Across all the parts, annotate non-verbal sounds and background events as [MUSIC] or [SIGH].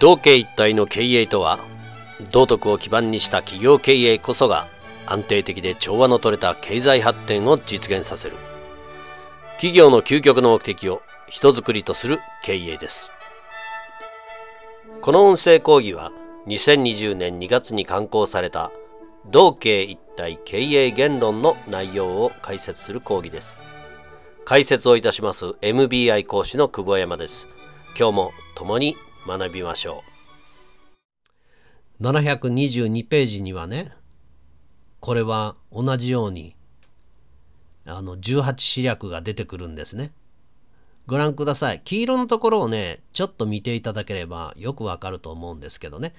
同経一体の経営とは道徳を基盤にした企業経営こそが安定的で調和のとれた経済発展を実現させる企業の究極の目的を人づくりとする経営ですこの音声講義は2020年2月に刊行された同経一体経営言論の内容を解説する講義です解説をいたします MBI 講師の久保山です今日も共に学びましょう。722ページにはね、これは同じように、あの、18視略が出てくるんですね。ご覧ください。黄色のところをね、ちょっと見ていただければよくわかると思うんですけどね。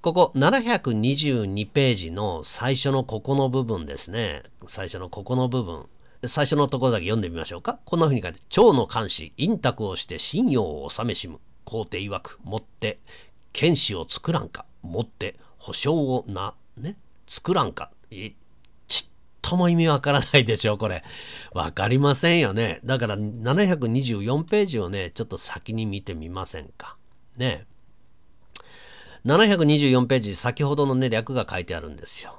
ここ722ページの最初のここの部分ですね。最初のここの部分。最初のところだけ読んでみましょうか。こんな風に書いて、蝶の監視、陰卓をして信用を治めしむ。皇帝曰くもって剣士を作らんかもって保証をなね作らんかちっとも意味わからないでしょこれわかりませんよねだから724ページをねちょっと先に見てみませんかね724ページ先ほどのね略が書いてあるんですよ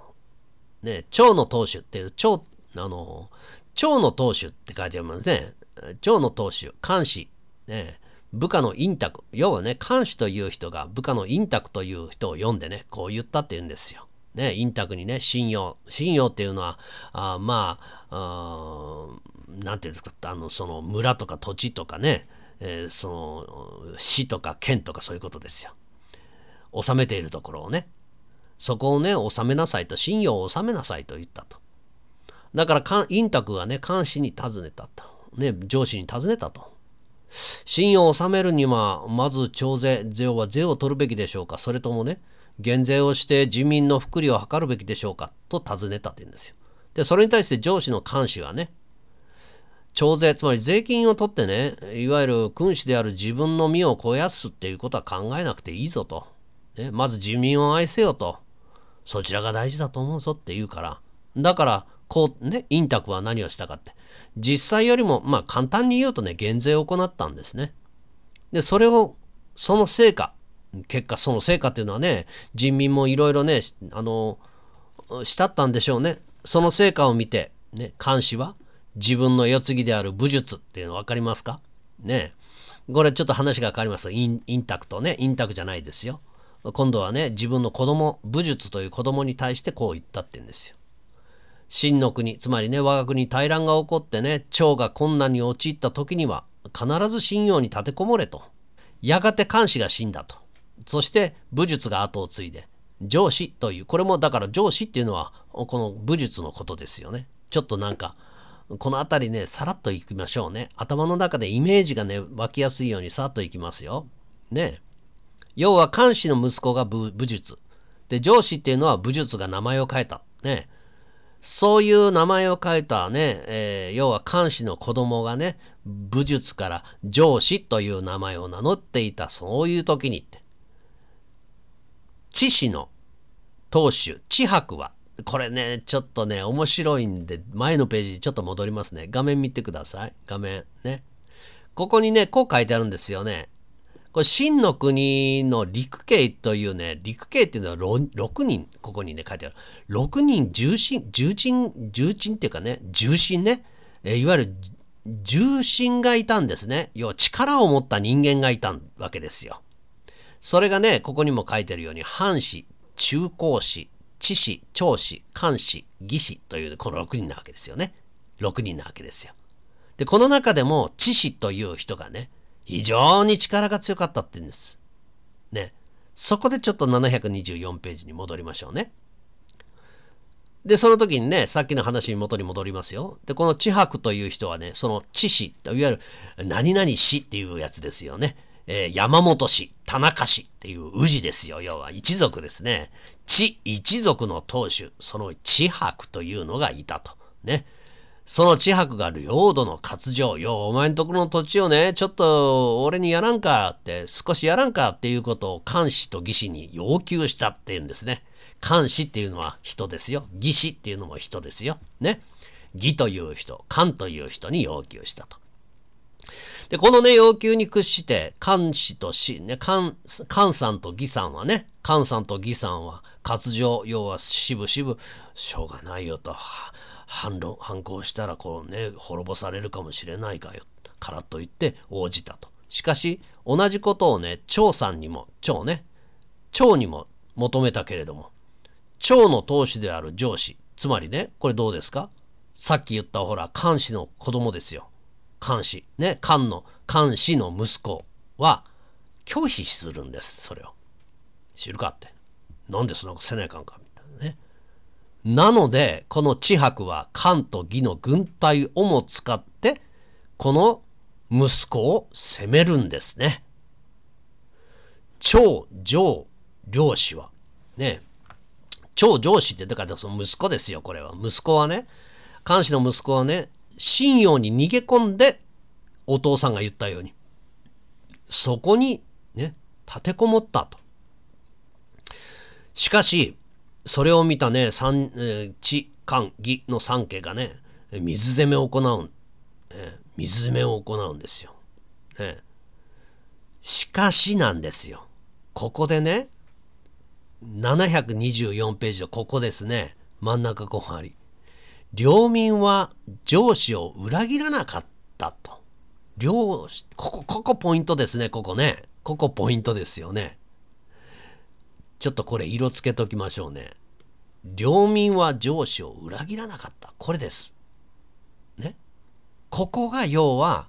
ね蝶の当主っていう蝶あの蝶の当主って書いてありますね蝶の当主監視ね部下のインタク、要はね、監視という人が部下のインタクという人を読んでね、こう言ったって言うんですよ。ね、インタクにね、信用。信用っていうのは、あまあ、何て言うんですか、あの、その村とか土地とかね、えー、その市とか県とかそういうことですよ。納めているところをね、そこをね、納めなさいと、信用を納めなさいと言ったと。だから、インタクがね、監視に尋ねたと。ね、上司に尋ねたと。信を収めるには、まず徴税、税は税を取るべきでしょうか、それともね、減税をして人民の福利を図るべきでしょうか、と尋ねたというんですよ。で、それに対して上司の監視はね、徴税、つまり税金を取ってね、いわゆる君主である自分の身を肥やすっていうことは考えなくていいぞと。ね、まず自民を愛せよと。そちらが大事だと思うぞって言うから。だから、こうね、インタクは何をしたかって。実際よりも、まあ簡単に言うとね、減税を行ったんですね。で、それを、その成果、結果その成果っていうのはね、人民もいろいろね、あの、慕ったんでしょうね。その成果を見て、ね、漢視は自分の世継ぎである武術っていうの分かりますかねこれちょっと話が変わりますインインタクトね、インタクじゃないですよ。今度はね、自分の子供、武術という子供に対してこう言ったって言うんですよ。真の国つまりね我が国大乱が起こってね趙が困難に陥った時には必ず信用に立てこもれとやがて漢氏が死んだとそして武術が後を継いで上司というこれもだから上司っていうのはこの武術のことですよねちょっとなんかこの辺りねさらっといきましょうね頭の中でイメージがね湧きやすいようにさっといきますよね要は漢氏の息子が武術で上司っていうのは武術が名前を変えたねえそういう名前を変えたね、えー、要は漢詩の子供がね、武術から上司という名前を名乗っていたそういう時にって、知氏の当主、知博は、これね、ちょっとね、面白いんで、前のページちょっと戻りますね。画面見てください。画面ね。ここにね、こう書いてあるんですよね。これ、真の国の陸慶というね、陸慶っていうのは 6, 人、ここにね、書いてある。6人重臣、重鎮、重鎮っていうかね、重臣ね、えいわゆる重臣がいたんですね。要は力を持った人間がいたわけですよ。それがね、ここにも書いてるように、藩士、中高士、知士、長士、官士、義士という、この6人なわけですよね。6人なわけですよ。で、この中でも知士という人がね、非常に力が強かったって言うんです。ね。そこでちょっと724ページに戻りましょうね。で、その時にね、さっきの話に元に戻りますよ。で、この知博という人はね、その知氏、いわゆる何々氏っていうやつですよね。えー、山本氏、田中氏っていう氏ですよ。要は一族ですね。知一族の当主、その知博というのがいたと。ね。その千博が領土の割譲、よ、お前んとこの土地をね、ちょっと俺にやらんかって、少しやらんかっていうことを監視と義士に要求したっていうんですね。監視っていうのは人ですよ。義士っていうのも人ですよ。ね。義という人、官という人に要求したと。で、このね、要求に屈して、漢氏と氏、ね、官、官さんと義さんはね、官さんと義さんは、割譲、要は、しぶしぶ、しょうがないよと。反論反抗したらこうね滅ぼされるかもしれないかよからと言って応じたとしかし同じことをね長さんにも張ね張にも求めたけれども蝶の当主である上司つまりねこれどうですかさっき言ったほら漢氏の子供ですよ漢氏ね漢の漢氏の息子は拒否するんですそれを知るかってなんでそんなことせないかんかみたいなねなので、この千博は漢と義の軍隊をも使って、この息子を責めるんですね。長上領主は、ね、長上氏ってだからその息子ですよ、これは。息子はね、漢氏の息子はね、信用に逃げ込んで、お父さんが言ったように、そこにね、立てこもったと。しかし、それを見たね、三、えー、地、官、義の三家がね、水攻めを行う、ね、水攻めを行うんですよ。ね、しかしなんですよ。ここでね、724ページのここですね、真ん中ここ、あり。領民は上司を裏切らなかったと。領、ここ、ここポイントですね、ここね。ここポイントですよね。ちょっとこれ色つけときましょうね。領民は上司を裏切らなかった。これです。ね。ここが要は、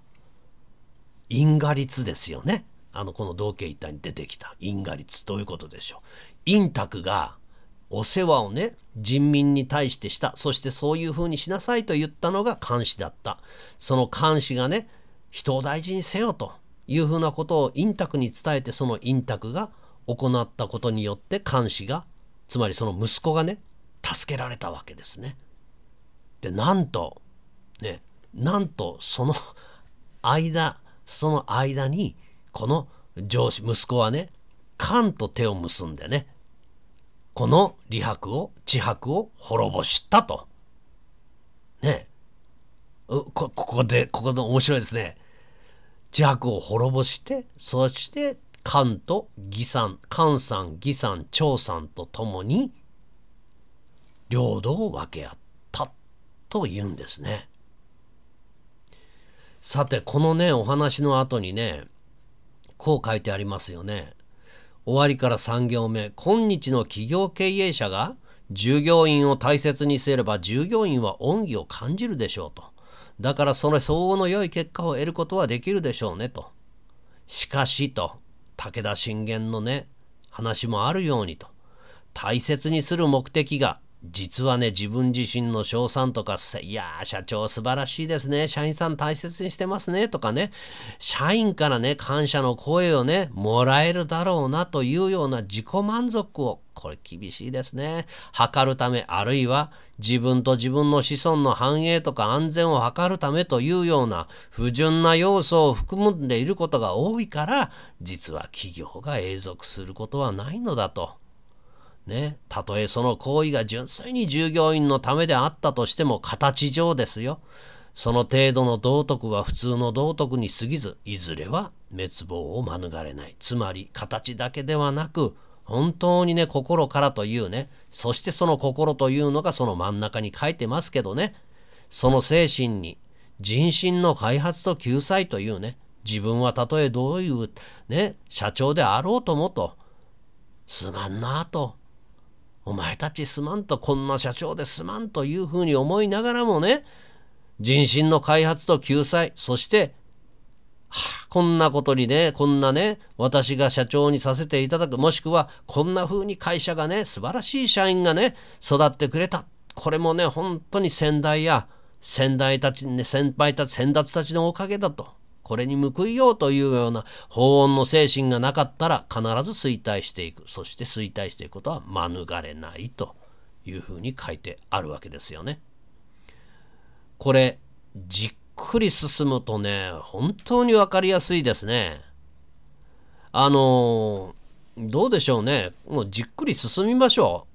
因果律ですよね。あの、この同型一体に出てきた因果律。どういうことでしょう。因卓が、お世話をね、人民に対してした。そしてそういうふうにしなさいと言ったのが監視だった。その監視がね、人を大事にせよというふうなことをインクに伝えて、そのインタクが行ったことによって監視がつまりその息子がね助けられたわけですね。でなんとねなんとその [LAUGHS] 間その間にこの上司息子はね官と手を結んでねこの李白を地白を滅ぼしたと。ねこここでここで面白いですね。地白を滅ぼしてそして漢と義山、漢さん、義さん、長さんと共に領土を分け合ったと言うんですね。さて、このね、お話の後にね、こう書いてありますよね。終わりから3行目、今日の企業経営者が従業員を大切にすれば従業員は恩義を感じるでしょうと。だからその相応の良い結果を得ることはできるでしょうねと。しかしと、武田信玄のね話もあるようにと大切にする目的が実はね、自分自身の賞賛とか、いやー、社長素晴らしいですね。社員さん大切にしてますね。とかね、社員からね、感謝の声をね、もらえるだろうなというような自己満足を、これ厳しいですね。測るため、あるいは自分と自分の子孫の繁栄とか安全を図るためというような不純な要素を含んでいることが多いから、実は企業が永続することはないのだと。ね、たとえその行為が純粋に従業員のためであったとしても形上ですよ。その程度の道徳は普通の道徳に過ぎず、いずれは滅亡を免れない。つまり、形だけではなく、本当にね、心からというね、そしてその心というのがその真ん中に書いてますけどね、その精神に、人心の開発と救済というね、自分はたとえどういう、ね、社長であろうともと、すまんなと、お前たちすまんとこんな社長ですまんというふうに思いながらもね人心の開発と救済そしてはあ、こんなことにね、こんなね、私が社長にさせていただく、もしくは、こんな風に会社がね、素晴らしい社員がね、育ってくれた。これもね、本当に先代や、先代たち、ね、先輩たち、先達たちのおかげだと。これに報いようというような法恩の精神がなかったら必ず衰退していくそして衰退していくことは免れないというふうに書いてあるわけですよね。これじっくり進むとね本当に分かりやすいですね。あのどうでしょうねもうじっくり進みましょ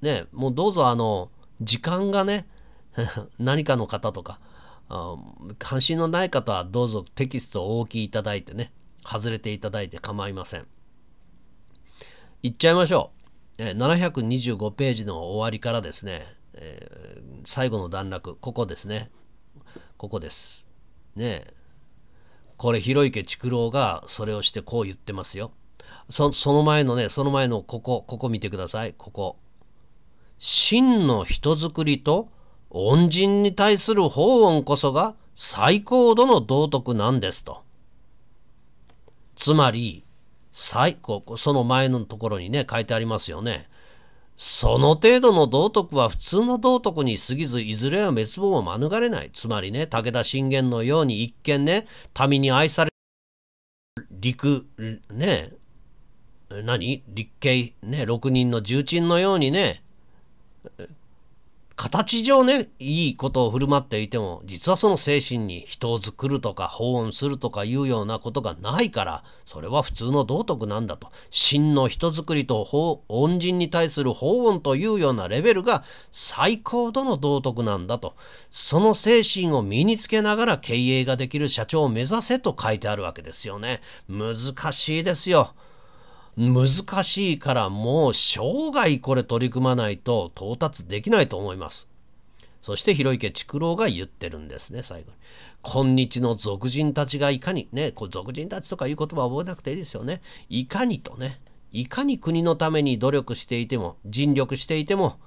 う。ねもうどうぞあの時間がね [LAUGHS] 何かの方とか関心のない方はどうぞテキストをお置きいただいてね、外れていただいて構いません。いっちゃいましょう。え725ページの終わりからですね、えー、最後の段落、ここですね。ここです。ねえ。これ、広池竹郎がそれをしてこう言ってますよ。そその前のね、その前のここ、ここ見てください。ここ。真の人づくりと恩人に対する法恩こそが最高度の道徳なんですと。つまり、最高、その前のところにね、書いてありますよね。その程度の道徳は普通の道徳に過ぎず、いずれは滅亡を免れない。つまりね、武田信玄のように一見ね、民に愛される陸、ね、何立憲、ね、六人の重鎮のようにね、形上ねいいことを振る舞っていても実はその精神に人を作るとか保温するとかいうようなことがないからそれは普通の道徳なんだと真の人づくりと恩人に対する法恩というようなレベルが最高度の道徳なんだとその精神を身につけながら経営ができる社長を目指せと書いてあるわけですよね難しいですよ。難しいからもう生涯これ取り組まないと到達できないと思います。そして広池竹郎が言ってるんですね、最後に。今日の俗人たちがいかに、ね、こう俗人たちとかいう言葉覚えなくていいですよね。いかにとね、いかに国のために努力していても、尽力していても、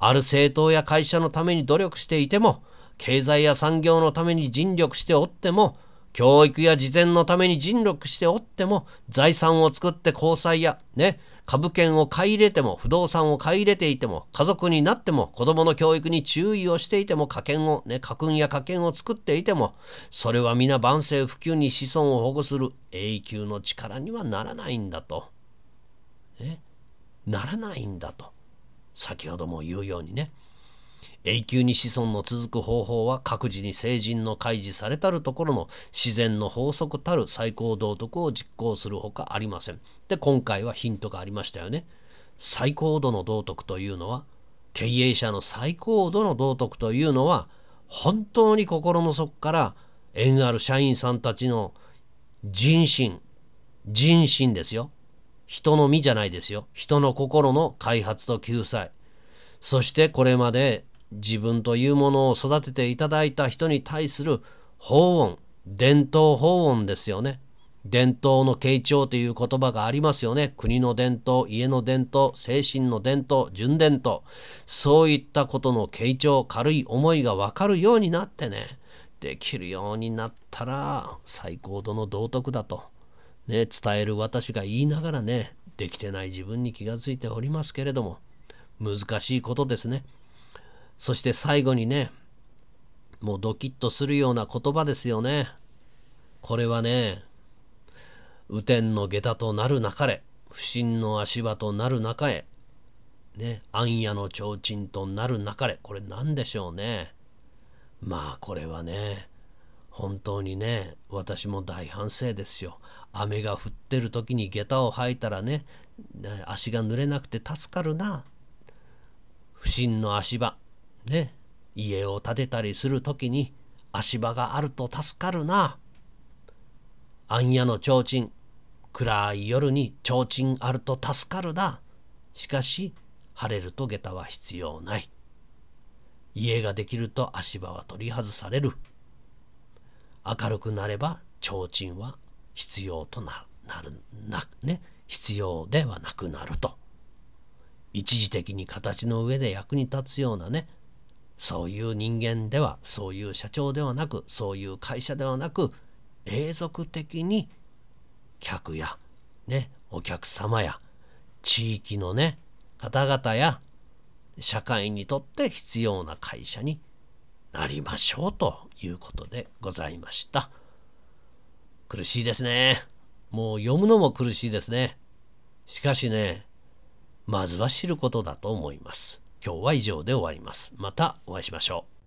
ある政党や会社のために努力していても、経済や産業のために尽力しておっても、教育や事前のために尽力しておっても、財産を作って交際や、ね、株券を買い入れても、不動産を買い入れていても、家族になっても、子供の教育に注意をしていても、家権を、ね、家訓や家権を作っていても、それは皆万世不及に子孫を保護する永久の力にはならないんだと。ね、ならないんだと。先ほども言うようにね。永久に子孫の続く方法は各自に成人の開示されたるところの自然の法則たる最高道徳を実行するほかありません。で今回はヒントがありましたよね。最高度の道徳というのは経営者の最高度の道徳というのは本当に心の底から縁ある社員さんたちの人心人心ですよ人の身じゃないですよ人の心の開発と救済そしてこれまで自分というものを育てていただいた人に対する法音、伝統法音ですよね。伝統の継承という言葉がありますよね。国の伝統、家の伝統、精神の伝統、純伝統。そういったことの傾聴、軽い思いがわかるようになってね、できるようになったら最高度の道徳だと。ね、伝える私が言いながらね、できてない自分に気がついておりますけれども、難しいことですね。そして最後にね、もうドキッとするような言葉ですよね。これはね、雨天の下駄となるなかれ、不審の足場となるなかへ、ね、暗夜の提灯となるなかれ、これ何でしょうね。まあこれはね、本当にね、私も大反省ですよ。雨が降ってる時に下駄を履いたらね、足が濡れなくて助かるな。不審の足場。ね、家を建てたりする時に足場があると助かるな。暗夜の提灯、暗い夜に提灯あると助かるな。しかし、晴れると下駄は必要ない。家ができると足場は取り外される。明るくなれば提灯は必要となる、な、ね、必要ではなくなると。一時的に形の上で役に立つようなね、そういう人間ではそういう社長ではなくそういう会社ではなく永続的に客や、ね、お客様や地域のね方々や社会にとって必要な会社になりましょうということでございました。苦しいですね。もう読むのも苦しいですね。しかしね、まずは知ることだと思います。今日は以上で終わります。またお会いしましょう。